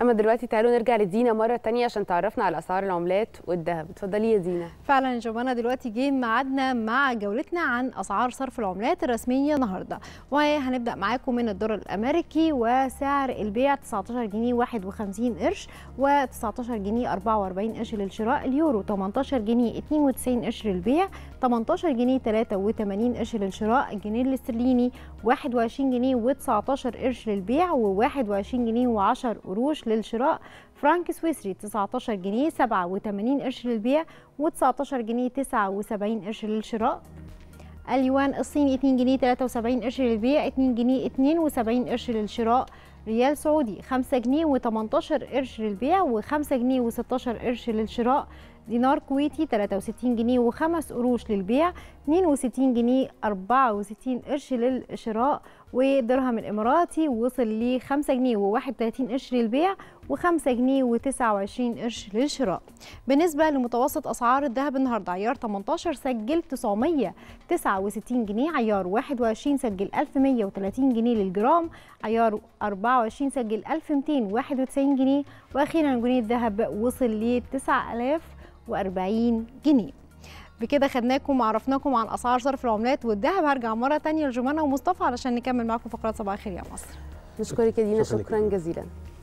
اما دلوقتي تعالوا نرجع لدينا مره تانية عشان تعرفنا على اسعار العملات والذهب اتفضلي يا دينا فعلا يا جوانا دلوقتي جه ميعادنا مع جولتنا عن اسعار صرف العملات الرسميه النهارده وهنبدا معاكم من الدولار الامريكي وسعر البيع 19 جنيه 51 قرش و19 جنيه 44 قرش للشراء اليورو 18 جنيه 92 قرش للبيع 18 جنيه 83 قرش للشراء الجنيه الاسترليني 21 جنيه و19 قرش للبيع و21 جنيه و10 قروش للشراء فرانك سويسري 19 جنيه 87 قرش للبيع و19 جنيه 79 قرش للشراء اليوان الصيني 2 جنيه 73 قرش للبيع 2 جنيه 72 قرش للشراء ريال سعودي 5 جنيه و18 قرش للبيع و5 جنيه و16 قرش للشراء دينار كويتي 63 جنيه و5 قروش للبيع 62 جنيه 64 قرش للشراء ودرهم الاماراتي وصل ل 5 جنيه و31 قرش للبيع و5 جنيه و29 قرش للشراء بالنسبه لمتوسط اسعار الذهب النهارده عيار 18 سجل 969 جنيه عيار 21 سجل 1130 جنيه للجرام عيار 24 2024 سجل 1291 جنيه واخيرا جنيه الذهب وصل ل 9040 جنيه بكده خدناكم وعرفناكم عن اسعار صرف العملات والذهب هرجع مره ثانيه لجمانه ومصطفى علشان نكمل معاكم فقرات صباح الخير يا مصر نشكرك يا دينا شكرا, شكرا جزيلا